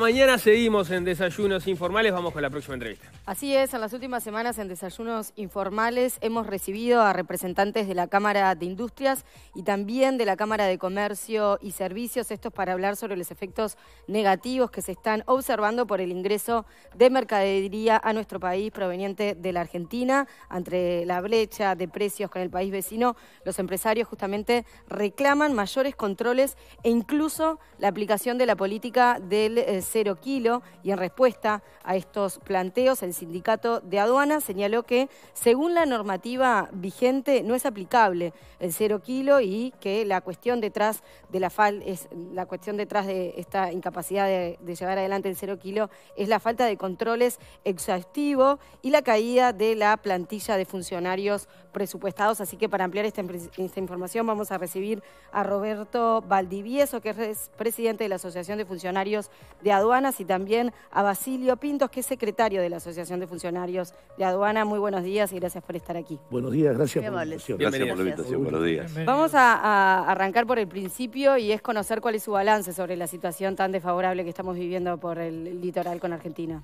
mañana seguimos en Desayunos Informales. Vamos con la próxima entrevista. Así es, en las últimas semanas en Desayunos Informales hemos recibido a representantes de la Cámara de Industrias y también de la Cámara de Comercio y Servicios. estos para hablar sobre los efectos negativos que se están observando por el ingreso de mercadería a nuestro país proveniente de la Argentina. entre la brecha de precios con el país vecino, los empresarios justamente reclaman mayores controles e incluso la aplicación de la política del eh, cero kilo y en respuesta a estos planteos el sindicato de aduanas señaló que según la normativa vigente no es aplicable el cero kilo y que la cuestión detrás de la fal es la cuestión detrás de esta incapacidad de, llevar adelante el cero kilo es la falta de controles exhaustivos y la caída de la plantilla de funcionarios presupuestados. Así que para ampliar esta, información vamos a recibir a Roberto Valdivieso, que es presidente de la Asociación de Funcionarios de de Aduanas y también a Basilio Pintos, que es secretario de la Asociación de Funcionarios de Aduana. Muy buenos días y gracias por estar aquí. Buenos días, gracias por la invitación. Gracias por la invitación, Vamos a, arrancar por el principio y es conocer cuál es su balance sobre la situación tan desfavorable que estamos viviendo por el litoral con Argentina.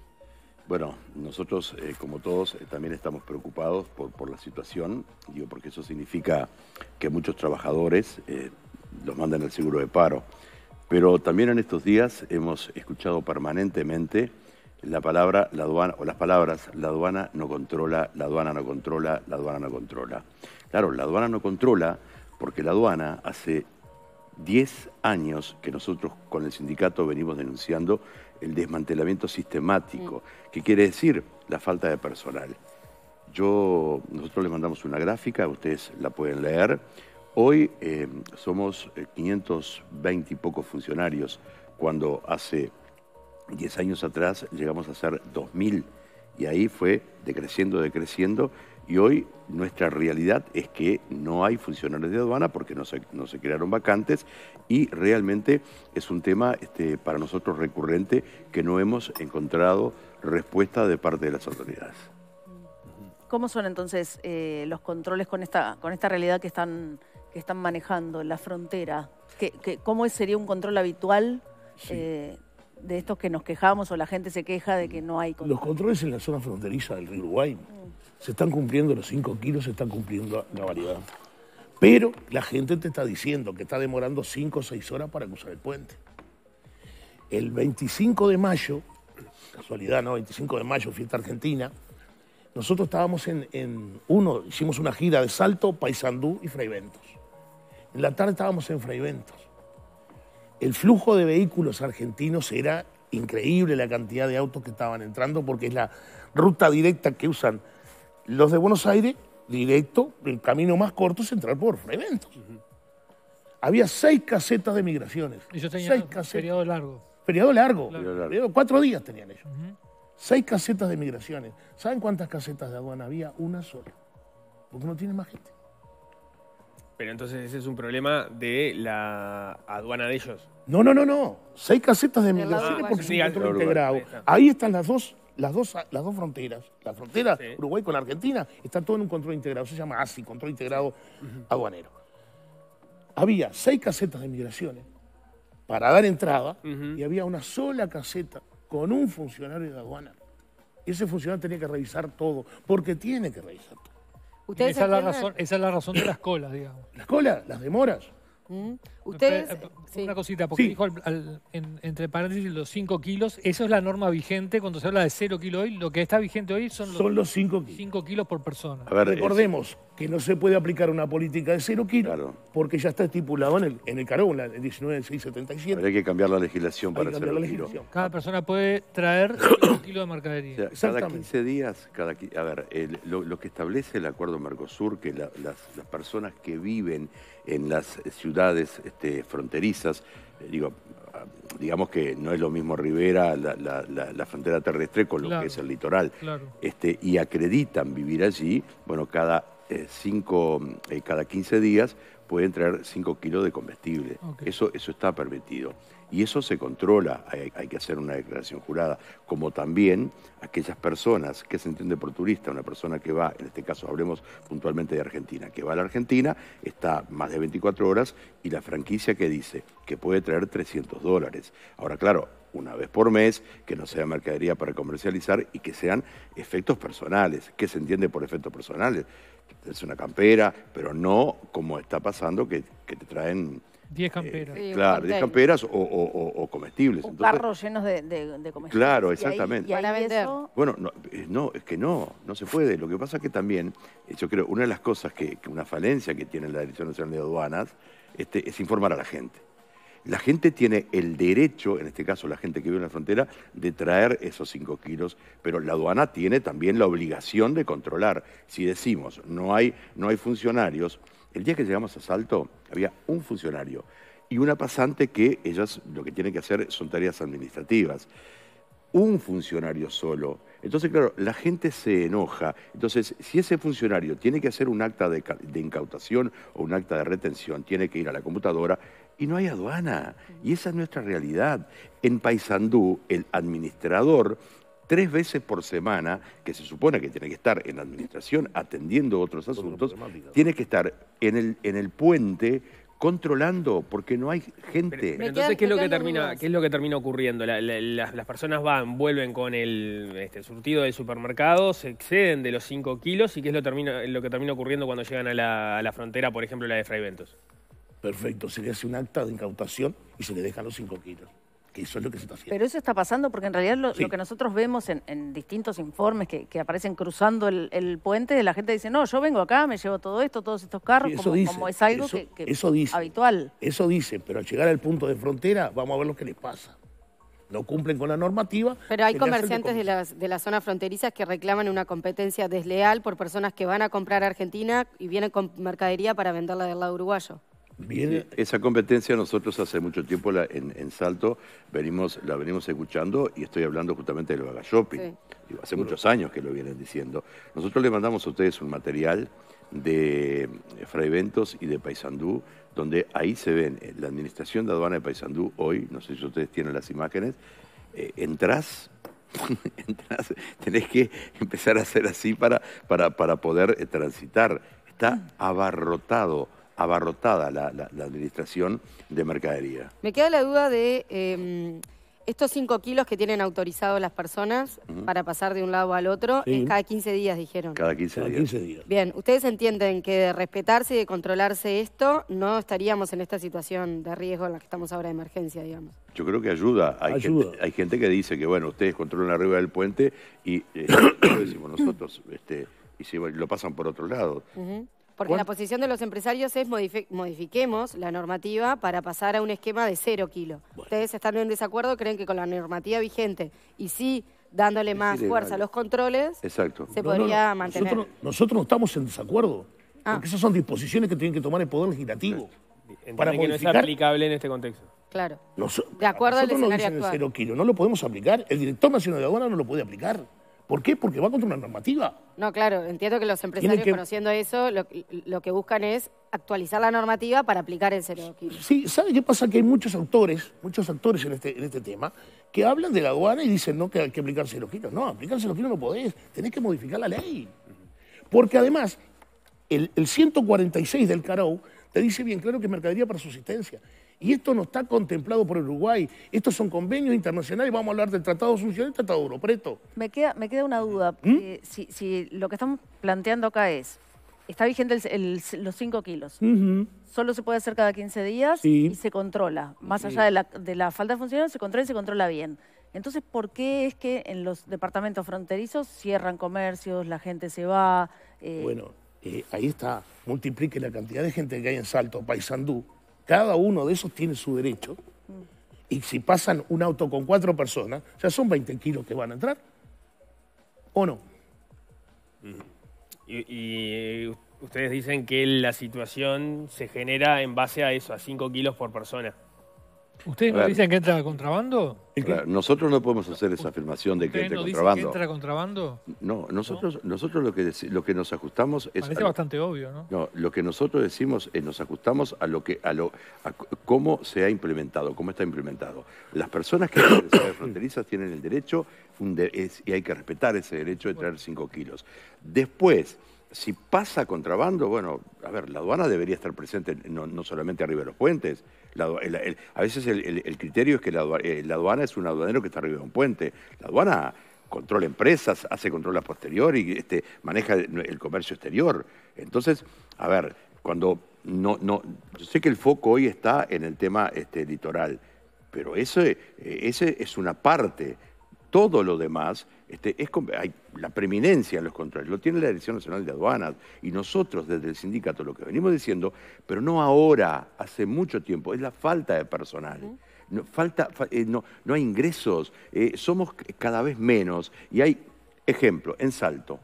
Bueno, nosotros, eh, como todos, eh, también estamos preocupados por, la situación, digo, porque eso significa que muchos trabajadores eh, los mandan al seguro de paro. Pero también en estos días hemos escuchado permanentemente la palabra, la aduana, o las palabras, la aduana no controla, la aduana no controla, la aduana no controla. Claro, la aduana no controla porque la aduana hace 10 años que nosotros con el sindicato venimos denunciando el desmantelamiento sistemático, ¿Qué quiere decir la falta de personal. Yo, nosotros le mandamos una gráfica, ustedes la pueden leer Hoy em, somos 520 eh, y pocos funcionarios, cuando hace 10 años atrás llegamos a ser 2.000 y ahí fue decreciendo, decreciendo y hoy nuestra realidad es que no hay funcionarios de aduana porque no se, crearon vacantes y realmente es un tema este, para nosotros recurrente que no hemos encontrado respuesta de parte de las autoridades. ¿Cómo son entonces eh, los controles con esta, con esta realidad que están, que están manejando, la frontera? cómo sería un control habitual eh, de estos que nos quejamos o la gente se queja de que no hay control? Los controles en la zona fronteriza del río Uruguay se están cumpliendo los 5 kilos, se están cumpliendo la variedad. Pero la gente te está diciendo que está demorando 5 o 6 horas para cruzar el puente. El 25 de mayo, casualidad, ¿no? 25 de mayo, fiesta argentina, nosotros estábamos en, uno, hicimos una gira de Salto, Paysandú y freiventos En la tarde estábamos en freiventos El flujo de vehículos argentinos era increíble la cantidad de autos que estaban entrando porque es la ruta directa que usan los de Buenos Aires, directo, el camino más corto es entrar por Freyventos. Había seis casetas de migraciones. yo yo seis casetas. feriado largo. Feriado largo. Cuatro días tenían ellos. Seis casetas de migraciones. ¿Saben cuántas casetas de aduana había? Una sola. Porque no tiene más gente. Pero entonces ese es un problema de la aduana de ellos. No, no, no, no. Seis casetas de migraciones porque un control integrado. Ahí están las dos, las dos, las dos fronteras. La frontera Uruguay con Argentina está todo en un control integrado. Se llama ASI, control integrado aduanero. Había seis casetas de migraciones para dar entrada y había una sola caseta con un funcionario de aduana. Ese funcionario tenía que revisar todo, porque tiene que revisar todo. Esa, es la razón, la de las colas, digamos. Las colas, las demoras. Mm. Ustedes, eh, Una cosita, porque dijo entre paréntesis los 5 kilos, eso es la norma vigente cuando se habla de 0 kilo hoy, lo que está vigente hoy son los 5 kilos. por persona. Recordemos que no se puede aplicar una política de 0 kilos porque ya está estipulado en el, en el Carón, 19677. Pero hay que cambiar la legislación para hacerlo. Cada persona puede traer un kilo de mercadería. cada 15 días, cada, a ver, lo, que establece el acuerdo Mercosur, que las, las personas que viven en las ciudades este, fronterizas. Eh, digo, ah, digamos que no es lo mismo Rivera, la, frontera terrestre con lo que es el litoral. Este, y acreditan vivir allí, bueno, cada eh, eh, cada 15 días pueden traer 5 kilos de comestible. Eso, eso está permitido. Y eso se controla, hay, que hacer una declaración jurada. Como también aquellas personas, que se entiende por turista? Una persona que va, en este caso hablemos puntualmente de Argentina, que va a la Argentina, está más de 24 horas y la franquicia que dice que puede traer 300 dólares. Ahora, claro, una vez por mes, que no sea mercadería para comercializar y que sean efectos personales. ¿Qué se entiende por efectos personales? es una campera, pero no como está pasando que, te traen... 10 eh, camperas. claro, 10 camperas o, comestibles. Un llenos de, comestibles. Claro, exactamente. ¿Y Bueno, eh, no, es que no, no se puede. Lo que pasa es que también, eh, yo creo, una de las cosas que, una falencia que tiene la Dirección Nacional de Aduanas este, es informar a la gente. La gente tiene el derecho, en este caso la gente que vive en la frontera, de traer esos 5 kilos, pero la aduana tiene también la obligación de controlar. Si decimos no hay, no hay funcionarios, el día que llegamos a Salto había un funcionario y una pasante que ellas lo que tienen que hacer son tareas administrativas. Un funcionario solo. Entonces, claro, la gente se enoja. Entonces, si ese funcionario tiene que hacer un acta de incautación o un acta de retención, tiene que ir a la computadora y no hay aduana. Y esa es nuestra realidad. En Paysandú, el administrador, tres veces por semana, que se supone que tiene que estar en la administración atendiendo otros asuntos, tiene que estar en el, en el puente controlando porque no hay gente. entonces, ¿qué es, lo que termina, ¿qué es lo que termina ocurriendo? las, personas van, vuelven con el este, surtido del supermercado, se exceden de los 5 kilos y ¿qué es lo, termina, lo que termina ocurriendo cuando llegan a la, a la frontera, por ejemplo, la de Fraiventos? Perfecto, se le hace un acta de incautación y se le dejan los cinco kilos. Que eso es lo que se está haciendo. Pero eso está pasando porque en realidad lo, que nosotros vemos en, distintos informes que, aparecen cruzando el, puente, la gente dice, no, yo vengo acá, me llevo todo esto, todos estos carros, como, es algo que, habitual. Eso dice, pero al llegar al punto de frontera vamos a ver lo que les pasa. No cumplen con la normativa. Pero hay comerciantes de las, de las zonas fronterizas que reclaman una competencia desleal por personas que van a comprar a Argentina y vienen con mercadería para venderla del lado uruguayo. Esa competencia nosotros hace mucho tiempo en, Salto venimos, la venimos escuchando y estoy hablando justamente del Baga Shopping. hace muchos años que lo vienen diciendo. Nosotros le mandamos a ustedes un material de eh, Fraiventos y de Paysandú, donde ahí se ven la administración de aduana de Paysandú hoy, no sé si ustedes tienen las imágenes, eh, entras tenés que empezar a hacer así para, para, para poder eh, transitar. Está abarrotado abarrotada la, administración de mercadería. Me queda la duda de em, estos 5 kilos que tienen autorizado las personas para pasar de un lado al otro, es cada 15 días, dijeron. Cada 15 días. Bien, ustedes entienden que de respetarse y de controlarse esto, no estaríamos en esta situación de riesgo en la que estamos ahora de emergencia, digamos. Yo creo que ayuda. Hay, Gente, que dice que, bueno, ustedes controlan arriba del puente y eh, lo nosotros, este, y lo pasan por otro lado. Porque la posición de los empresarios es modifiquemos la normativa para pasar a un esquema de cero kilo. Ustedes están en desacuerdo, creen que con la normativa vigente y sí dándole más fuerza a los controles, se podría mantener. Nosotros, no estamos en desacuerdo, ah. porque esas son disposiciones que tienen que tomar el Poder Legislativo. para que no es aplicable en este contexto. Claro. de acuerdo al escenario actual. El cero kilo, no lo podemos aplicar, el director nacional de aduana no lo puede aplicar. ¿Por qué? Porque va contra una normativa. No, claro, entiendo que los empresarios conociendo eso, lo, que buscan es actualizar la normativa para aplicar el cero. Sí, ¿sabe qué pasa? Que hay muchos autores, muchos actores este, en este, tema, que hablan de la aduana y dicen no, que hay que aplicar cero kilos. No, aplicar cero kilos no podés, tenés que modificar la ley. Porque además, el, 146 del CARAU te dice bien claro que es mercadería para subsistencia. Y esto no está contemplado por el Uruguay. Estos son convenios internacionales. Vamos a hablar del Tratado Asunción y del Tratado de Me queda, me queda una duda. ¿Mm? Eh, si, lo que estamos planteando acá es, está vigente los 5 kilos. Solo se puede hacer cada 15 días y se controla. Más allá de la, falta de funcionarios, se controla y se controla bien. Entonces, ¿por qué es que en los departamentos fronterizos cierran comercios, la gente se va? Eh? Bueno, eh, ahí está. Multiplique la cantidad de gente que hay en Salto, Paysandú, cada uno de esos tiene su derecho. Y si pasan un auto con cuatro personas, ya son 20 kilos que van a entrar. ¿O no? Y, y eh, ustedes dicen que la situación se genera en base a eso, a 5 kilos por persona. ¿Ustedes no dicen que entra contrabando? Nosotros no podemos hacer esa afirmación de que entra contrabando. Dicen que entra contrabando? No, nosotros, nosotros lo, que lo que nos ajustamos es. Parece bastante obvio, ¿no? No, lo que nosotros decimos es nos ajustamos a lo que, a lo, cómo se ha implementado, cómo está implementado. Las personas que de fronterizas tienen el derecho y hay que respetar ese derecho de traer 5 kilos. Después. Si pasa contrabando, bueno, a ver, la aduana debería estar presente no, no solamente arriba de los puentes, a veces el, criterio es que eh, la, aduana es un aduanero que está arriba de un puente. La aduana controla empresas, hace control a y este, maneja el comercio exterior. Entonces, a ver, cuando no, no, yo sé que el foco hoy está en el tema este, litoral, pero ese, eh, ese es una parte. Todo lo demás, este, es, la preeminencia en los controles, lo tiene la Dirección Nacional de Aduanas y nosotros desde el sindicato lo que venimos diciendo, pero no ahora, hace mucho tiempo, es la falta de personal. no, falta, eh, no, hay ingresos, eh, somos cada vez menos. Y hay, ejemplo, en Salto,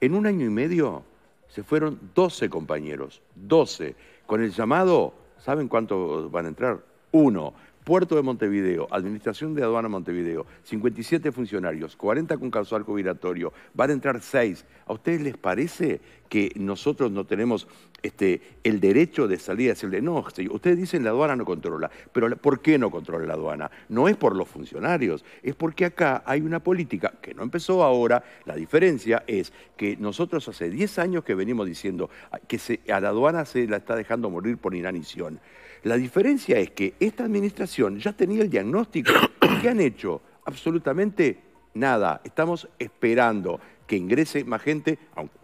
en un año y medio se fueron 12 compañeros, 12. Con el llamado, ¿saben cuántos van a entrar? Uno. Puerto de Montevideo, Administración de Aduana Montevideo, 57 funcionarios, 40 con causal jubilatorio, van a entrar 6. ¿A ustedes les parece que nosotros no tenemos este, el derecho de salir y decirle, no, ustedes dicen la aduana no controla, pero ¿por qué no controla la aduana? No es por los funcionarios, es porque acá hay una política que no empezó ahora, la diferencia es que nosotros hace 10 años que venimos diciendo que a la aduana se la está dejando morir por inanición. La diferencia es que esta administración ya tenía el diagnóstico. que han hecho? Absolutamente nada. Estamos esperando que ingrese más gente, aunque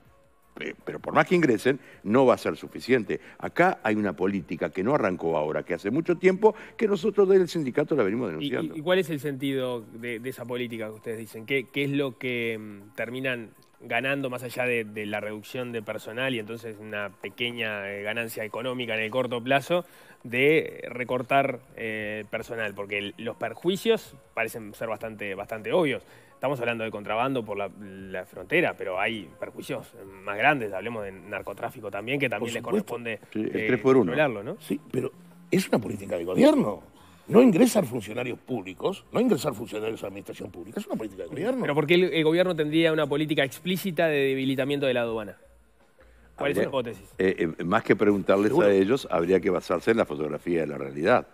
eh, pero por más que ingresen, no va a ser suficiente. Acá hay una política que no arrancó ahora, que hace mucho tiempo, que nosotros del sindicato la venimos denunciando. ¿Y, cuál es el sentido de, esa política que ustedes dicen? ¿Qué, es lo que mm, terminan ganando más allá de, la reducción de personal y entonces una pequeña eh, ganancia económica en el corto plazo de recortar eh, personal? Porque los perjuicios parecen ser bastante, bastante obvios. Estamos hablando de contrabando por la, frontera, pero hay perjuicios más grandes. Hablemos de narcotráfico también, que también le corresponde el eh, por 1. Sí, pero es una política de gobierno no ingresar funcionarios públicos, no ingresar funcionarios de la administración pública, es una política de gobierno. Pero ¿por qué el, gobierno tendría una política explícita de debilitamiento de la aduana? ¿Cuál es su hipótesis? Eh, eh, más que preguntarles a ellos, habría que basarse en la fotografía de la realidad.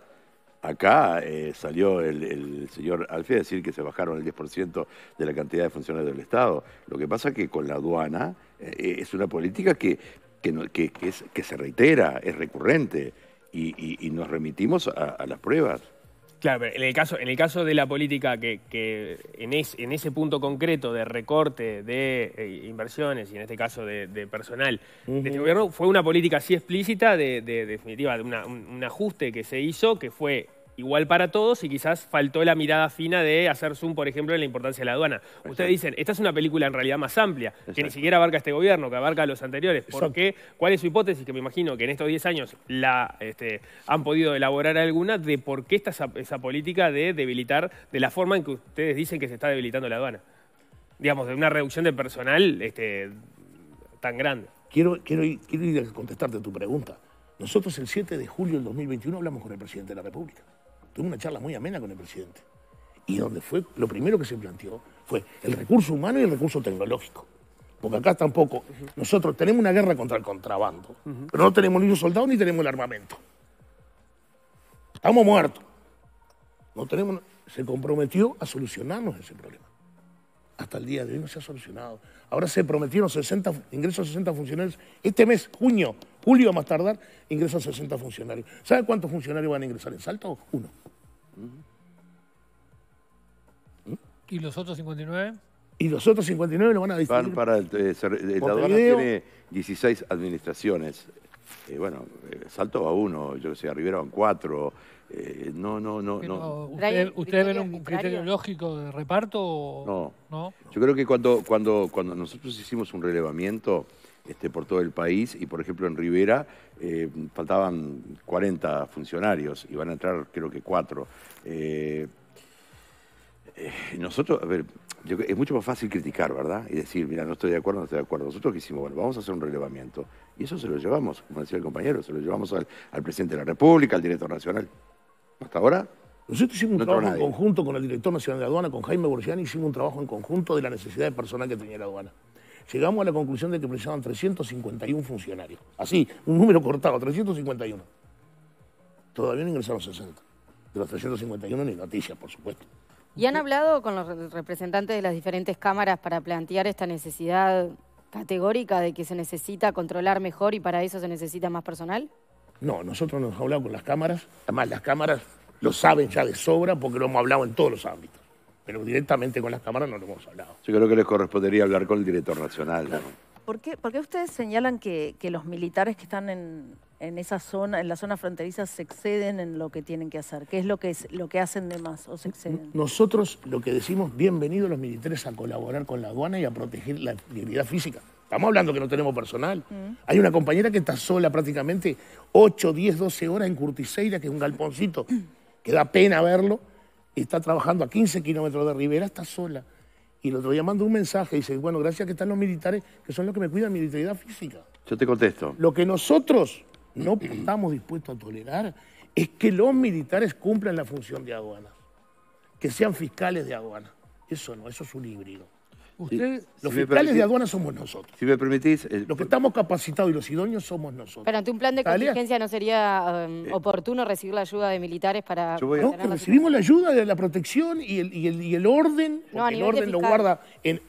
Acá eh, salió el, señor Alfie a decir que se bajaron el 10% de la cantidad de funcionarios del Estado. Lo que pasa es que con la aduana eh, es una política que, que, se reitera, es recurrente, y, nos remitimos a las pruebas. Claro, en el caso, en el caso de la política que, en, en, ese punto concreto de recorte de eh, inversiones y en este caso de, personal de este gobierno, fue una política así explícita, de, definitiva, de un ajuste que se hizo, que fue igual para todos y quizás faltó la mirada fina de hacer zoom, por ejemplo, en la importancia de la aduana. Ustedes dicen, esta es una película en realidad más amplia, que ni siquiera abarca este gobierno, que abarca los anteriores. ¿Por qué? ¿Cuál es su hipótesis? Que me imagino que en estos 10 años la, este, han podido elaborar alguna de por qué está esa, política de debilitar, de la forma en que ustedes dicen que se está debilitando la aduana. Digamos, de una reducción de personal este, tan grande. Quiero, quiero, quiero contestarte tu pregunta. Nosotros el 7 de julio del 2021 hablamos con el presidente de la República tuve una charla muy amena con el presidente. Y donde fue, lo primero que se planteó fue el recurso humano y el recurso tecnológico. Porque acá tampoco, nosotros tenemos una guerra contra el contrabando, pero no tenemos ni un soldado ni tenemos el armamento. Estamos muertos. No tenemos, se comprometió a solucionarnos ese problema. Hasta el día de hoy no se ha solucionado. Ahora se prometieron 60, ingresos a 60 funcionarios. Este mes, junio, julio a más tardar, ingresan 60 funcionarios. ¿Sabe cuántos funcionarios van a ingresar en Salto? Uno. ¿Y los otros 59? Y los otros 59 lo van a distribuir. Van para el, eh, eh tiene 16 administraciones. Eh, bueno, eh, Salto va uno, yo que sé, Rivera van cuatro. no, no, no. no. ¿Ustedes ven un criterio lógico de reparto? No. Yo creo que cuando, cuando, cuando nosotros hicimos un relevamiento, este, por todo el país y, por ejemplo, en Rivera eh, faltaban 40 funcionarios y van a entrar creo que cuatro. Eh, eh, nosotros, a ver, es mucho más fácil criticar, ¿verdad? Y decir, mira, no estoy de acuerdo, no estoy de acuerdo. Nosotros que hicimos, bueno, vamos a hacer un relevamiento. Y eso se lo llevamos, como decía el compañero, se lo llevamos al, presidente de la República, al director nacional. Hasta ahora. Nosotros hicimos un trabajo en conjunto con el director nacional de aduana, con Jaime Borgiani, hicimos un trabajo en conjunto de la necesidad de personal que tenía la aduana llegamos a la conclusión de que precisaban 351 funcionarios. Así, un número cortado, 351. Todavía no ingresaron 60. De los 351 ni noticias, por supuesto. ¿Y han hablado con los representantes de las diferentes cámaras para plantear esta necesidad categórica de que se necesita controlar mejor y para eso se necesita más personal? No, nosotros no hemos hablado con las cámaras, además las cámaras lo saben ya de sobra porque lo hemos hablado en todos los ámbitos pero directamente con las cámaras no lo hemos hablado. Yo creo que les correspondería hablar con el director nacional. ¿Por, qué, ustedes señalan que, los militares que están en, esa zona, en la zona fronteriza, se exceden en lo que tienen que hacer? ¿Qué es lo que, es, lo que hacen de más o exceden? Nosotros lo que decimos, bienvenidos los militares a colaborar con la aduana y a proteger la integridad física. Estamos hablando que no tenemos personal. Mm. Hay una compañera que está sola prácticamente 8, 10, 12 horas en Curtiseira, que es un galponcito, que da pena verlo está trabajando a 15 kilómetros de Rivera, está sola. Y el otro día manda un mensaje y dice, bueno, gracias que están los militares, que son los que me cuidan mi integridad física. Yo te contesto. Lo que nosotros no estamos dispuestos a tolerar es que los militares cumplan la función de aduana, que sean fiscales de aduana. Eso no, eso es un híbrido los fiscales de aduana somos nosotros. Si me permitís... los que estamos capacitados y los idóneos somos nosotros. Pero ante un plan de contingencia no sería um, eh, oportuno recibir la ayuda de militares para... no, recibimos la ayuda de la protección y el, orden, no, el orden lo guarda, en,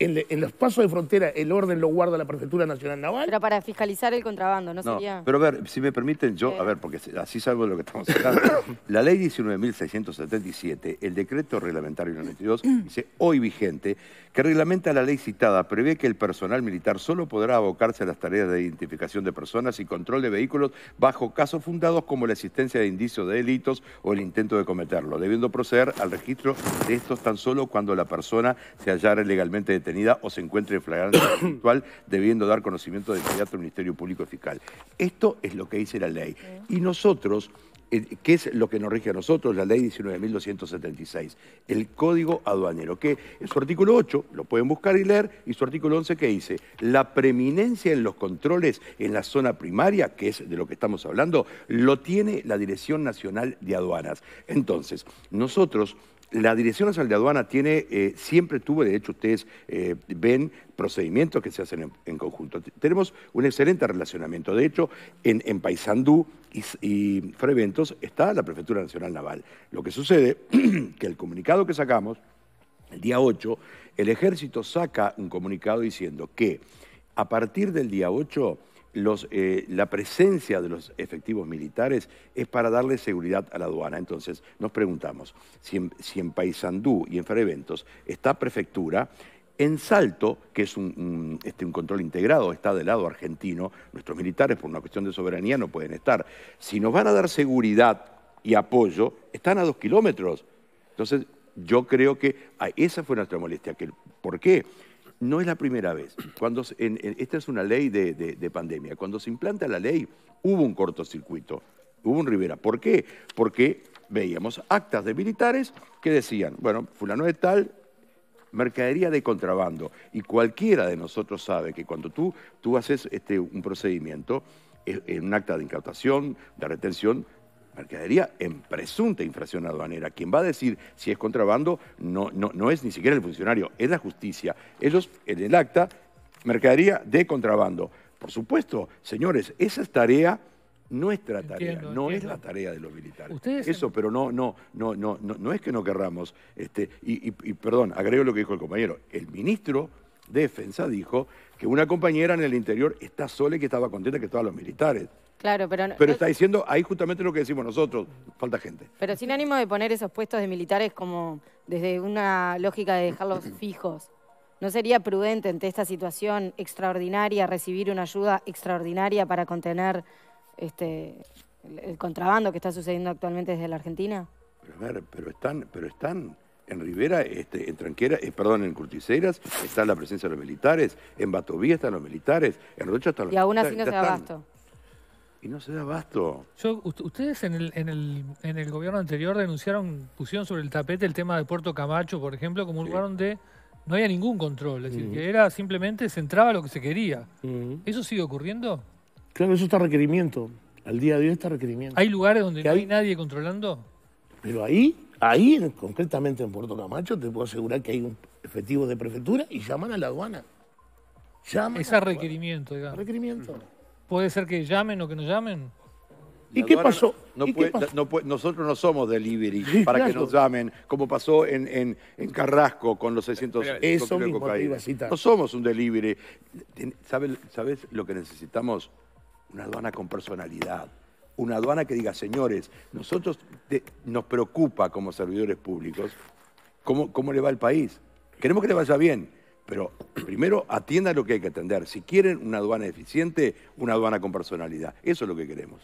los pasos de frontera, el orden lo guarda la Prefectura Nacional Naval. Pero para fiscalizar el contrabando, ¿no, sería...? Pero a ver, si me permiten, yo, a eh. ver, porque así salgo de lo que estamos hablando. la ley 19.677, el decreto reglamentario 92, dice hoy vigente, que reglamenta la ley citada prevé que el personal militar solo podrá abocarse a las tareas de identificación de personas y control de vehículos bajo casos fundados como la existencia de indicios de delitos o el intento de cometerlo, debiendo proceder al registro de estos tan solo cuando la persona se hallara legalmente detenida o se encuentre en flagrante actual debiendo dar conocimiento de inmediato al Ministerio Público Fiscal. Esto es lo que dice la ley. Y nosotros eh, ¿Qué es lo que nos rige a nosotros? La ley 19.276, el Código Aduanero, que en su artículo 8, lo pueden buscar y leer, y su artículo 11 ¿qué dice, la preeminencia en los controles en la zona primaria, que es de lo que estamos hablando, lo tiene la Dirección Nacional de Aduanas. Entonces, nosotros la Dirección Nacional de Aduana tiene, eh, siempre tuvo, de hecho ustedes eh, ven procedimientos que se hacen en, conjunto. Tenemos un excelente relacionamiento. De hecho, en, Paysandú y, Freventos está la Prefectura Nacional Naval. Lo que sucede que el comunicado que sacamos, el día 8, el ejército saca un comunicado diciendo que a partir del día 8 eh, la presencia de los efectivos militares es para darle seguridad a la aduana. Entonces, nos preguntamos, si en, Paysandú y en Freventos está prefectura, en Salto, que es un, este, un, control integrado, está del lado argentino, nuestros militares por una cuestión de soberanía no pueden estar. Si nos van a dar seguridad y apoyo, están a dos kilómetros. Entonces, yo creo que esa fue nuestra molestia. ¿Por qué? no es la primera vez. Cuando, esta es una ley de, pandemia. Cuando se implanta la ley, hubo un cortocircuito, hubo un Rivera. ¿Por qué? Porque veíamos actas de militares que decían, bueno, fulano de tal, mercadería de contrabando. Y cualquiera de nosotros sabe que cuando tú, tú haces este, un procedimiento, eh, en un acta de incautación, de retención, mercadería en presunta infracción aduanera. Quien va a decir si es contrabando no, no, no es ni siquiera el funcionario, es la justicia. Ellos en el acta, mercadería de contrabando. Por supuesto, señores, esa es tarea nuestra tarea, no es la tarea de los militares. Ustedes Eso, pero no, no, no, no, no, es que no querramos. Este, y, y perdón, agrego lo que dijo el compañero. El ministro de Defensa dijo que una compañera en el interior está sola y que estaba contenta que estaban los militares. Claro, pero... pero está diciendo ahí justamente lo que decimos nosotros, falta gente. Pero sin ánimo de poner esos puestos de militares como desde una lógica de dejarlos fijos. ¿No sería prudente ante esta situación extraordinaria recibir una ayuda extraordinaria para contener este, el contrabando que está sucediendo actualmente desde la Argentina? Pero, ver, pero están, pero están en Rivera, este, en Tranquera, eh, perdón, en Curticeras está la presencia de los militares, en Batovía están los militares, en Rocha están los militares. Y aún así no se abasto y no se da abasto. Yo, ustedes en el, en, el, en el gobierno anterior denunciaron, pusieron sobre el tapete el tema de Puerto Camacho, por ejemplo, como un lugar donde no había ningún control, es decir, que era simplemente se entraba lo que se quería. ¿Eso sigue ocurriendo? Claro, eso está requerimiento. Al día de hoy está requerimiento. ¿Hay lugares donde no hay... nadie controlando? Pero ahí, ahí, concretamente en Puerto Camacho, te puedo asegurar que hay un efectivo de prefectura y llaman a la aduana. Llaman es requerimiento, digamos. Requerimiento. ¿Puede ser que llamen o que nos llamen? ¿Y qué pasó? nosotros no somos delivery para que nos llamen, como pasó en, Carrasco con los 600 Eso mismo No somos un delivery. ¿Sabes, ¿Sabes lo que necesitamos? Una aduana con personalidad. Una aduana que diga, señores, nosotros nos preocupa como servidores públicos cómo, cómo le va al país. Queremos que le vaya bien pero primero atienda lo que hay que atender. Si quieren una aduana eficiente, una aduana con personalidad. Eso es lo que queremos.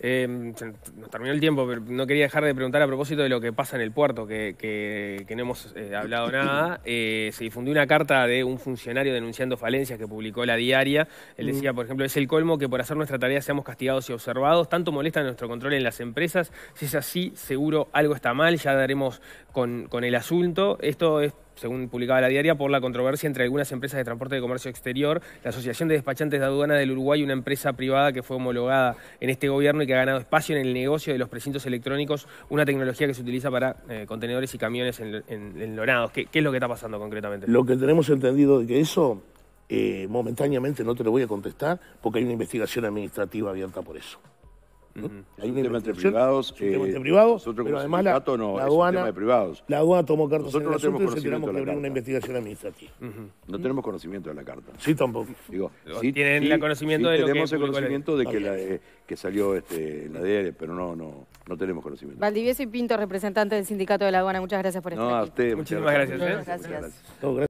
Eh, nos terminó el tiempo, pero no quería dejar de preguntar a propósito de lo que pasa en el puerto, que, no hemos eh, hablado nada. Eh, se difundió una carta de un funcionario denunciando falencias que publicó la diaria. Él decía, por ejemplo, es el colmo que por hacer nuestra tarea seamos castigados y observados. Tanto molesta nuestro control en las empresas. Si es así, seguro algo está mal. Ya daremos con, con el asunto. Esto es según publicaba la diaria, por la controversia entre algunas empresas de transporte de comercio exterior, la Asociación de Despachantes de Aduana del Uruguay, una empresa privada que fue homologada en este gobierno y que ha ganado espacio en el negocio de los precintos electrónicos, una tecnología que se utiliza para eh, contenedores y camiones en En, en ¿Qué, es lo que está pasando concretamente? Lo que tenemos entendido es que eso, eh, momentáneamente no te lo voy a contestar, porque hay una investigación administrativa abierta por eso. Hay un tema eh, entre privados. un tema privados, nosotros pero además la, no, la, aduana, de privados. la aduana tomó cartas nosotros en el asunto no tenemos y de que abrir una investigación administrativa. No ¿Mm? tenemos conocimiento de la carta. Sí, tampoco. Digo, sí, tienen la conocimiento de lo tenemos el conocimiento de que, salió este, la DR, pero no, no, no tenemos conocimiento. Valdivieso y Pinto, representante del sindicato de la aduana, muchas gracias por estar no, A usted, Muchísimas gracias. ¿eh?